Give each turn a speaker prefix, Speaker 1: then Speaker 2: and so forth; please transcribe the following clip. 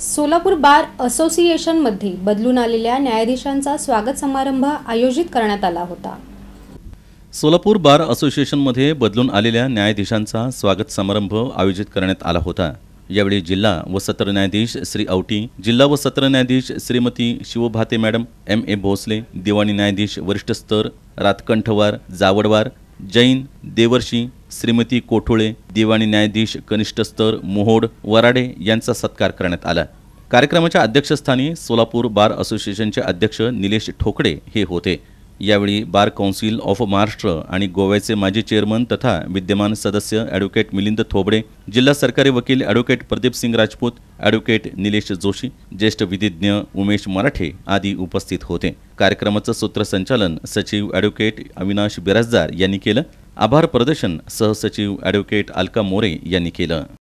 Speaker 1: सोलापूर बार असोसिएशनमध्ये बदलून आलेल्या न्यायाधीशांचा स्वागत समारंभ आयोजित करण्यात आला होता
Speaker 2: सोलापूर बार असोसिएशनमध्ये बदलून आलेल्या न्यायाधीशांचा स्वागत समारंभ आयोजित करण्यात आला होता यावेळी जिल्हा व सत्र न्यायाधीश श्री औटी जिल्हा व सत्र न्यायाधीश Shrimati Shivbhate madam M A Bhosale दिवाणी न्यायाधीश वरिष्ठ स्तर रातकंठवार जावडवार जैन देवर्षी श्रीमती कोठोळे दिवाणी न्यायाधीश कनिष्ठ स्तर मोहोड वराडे यांचा सत्कार करण्यात आला कार्यक्रमाच्या अध्यक्षस्थानी सोलापूर बार असोसिएशनचे अध्यक्ष निलेश ठोकडे हे होते यावेळी बार कौन्सिल ऑफ महाराष्ट्र आणि गोव्याचे माजी चेअरमन तथा विद्यमान सदस्य ॲडव्होकेट मिलिंद थोबडे जिल्हा सरकारी वकील ॲडव्होकेट प्रदीप सिंग राजपूत ॲडव्होकेट निलेश जोशी ज्येष्ठ विधिज्ञ उमेश मराठे आदी उपस्थित होते कार्यक्रमाचं सूत्रसंचालन सचिव ॲडव्होकेट अविनाश बिराजदार यांनी केलं आभार प्रदर्शन सहसचिव ॲडव्होकेट अलका मोरे यांनी केलं